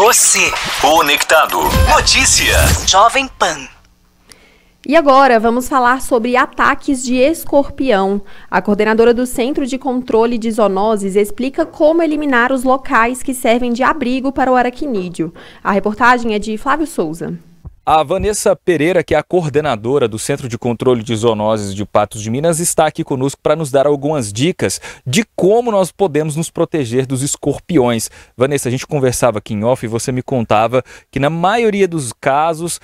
Você. Conectado. Notícia. Jovem Pan. E agora vamos falar sobre ataques de escorpião. A coordenadora do Centro de Controle de Zoonoses explica como eliminar os locais que servem de abrigo para o aracnídeo. A reportagem é de Flávio Souza. A Vanessa Pereira, que é a coordenadora do Centro de Controle de Zoonoses de Patos de Minas, está aqui conosco para nos dar algumas dicas de como nós podemos nos proteger dos escorpiões. Vanessa, a gente conversava aqui em off e você me contava que na maioria dos casos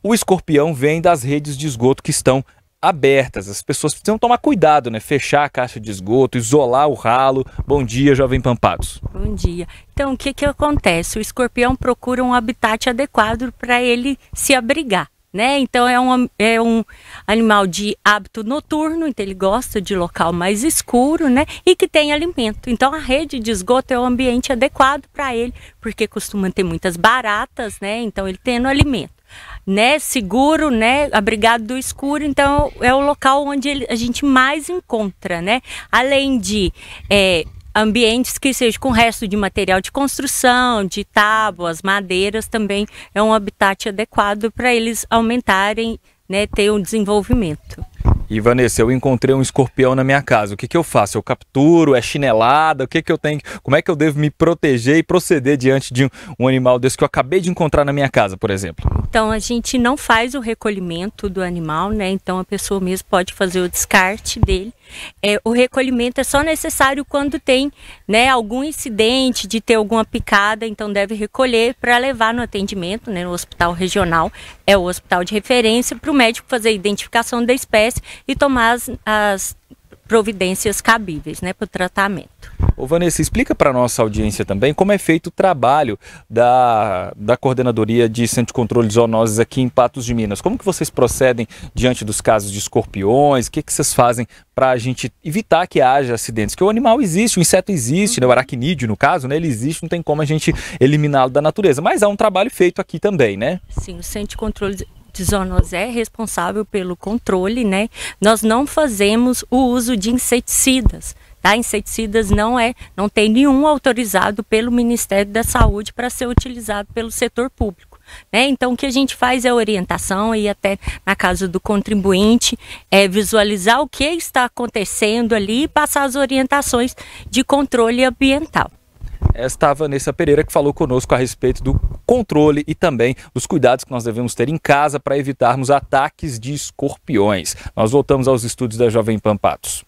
o escorpião vem das redes de esgoto que estão abertas. As pessoas precisam tomar cuidado, né? Fechar a caixa de esgoto, isolar o ralo. Bom dia, jovem Pampados. Bom dia. Então, o que, que acontece? O escorpião procura um habitat adequado para ele se abrigar. Né? Então é um, é um animal de hábito noturno, então ele gosta de local mais escuro, né? E que tem alimento. Então a rede de esgoto é o ambiente adequado para ele, porque costuma ter muitas baratas, né? Então ele tendo alimento né, seguro, né, abrigado do escuro. Então é o local onde a gente mais encontra, né? Além de é, ambientes que sejam com resto de material de construção, de tábuas, madeiras, também é um habitat adequado para eles aumentarem, né, ter um desenvolvimento. E Vanessa, eu encontrei um escorpião na minha casa. O que, que eu faço? Eu capturo? É chinelada? O que, que eu tenho? Como é que eu devo me proteger e proceder diante de um, um animal desse que eu acabei de encontrar na minha casa, por exemplo? Então a gente não faz o recolhimento do animal, né? Então a pessoa mesmo pode fazer o descarte dele. É, o recolhimento é só necessário quando tem, né, algum incidente de ter alguma picada, então deve recolher para levar no atendimento, né, no hospital regional, é o hospital de referência, para o médico fazer a identificação da espécie e tomar as, as providências cabíveis, né, para o tratamento. Ô Vanessa, explica para nossa audiência também como é feito o trabalho da, da Coordenadoria de Centro de Controle de Zoonoses aqui em Patos de Minas. Como que vocês procedem diante dos casos de escorpiões? O que, que vocês fazem para a gente evitar que haja acidentes? Que o animal existe, o inseto existe, né? o uhum. aracnídeo no caso, né? ele existe, não tem como a gente eliminá-lo da natureza. Mas há um trabalho feito aqui também, né? Sim, o Centro de Controle de Zoonoses é responsável pelo controle, né? Nós não fazemos o uso de inseticidas tá? Inseticidas não é, não tem nenhum autorizado pelo Ministério da Saúde para ser utilizado pelo setor público. Né? Então, o que a gente faz é orientação e até na casa do contribuinte é visualizar o que está acontecendo ali e passar as orientações de controle ambiental. Esta Vanessa Pereira que falou conosco a respeito do controle e também dos cuidados que nós devemos ter em casa para evitarmos ataques de escorpiões. Nós voltamos aos estúdios da Jovem Pampatos.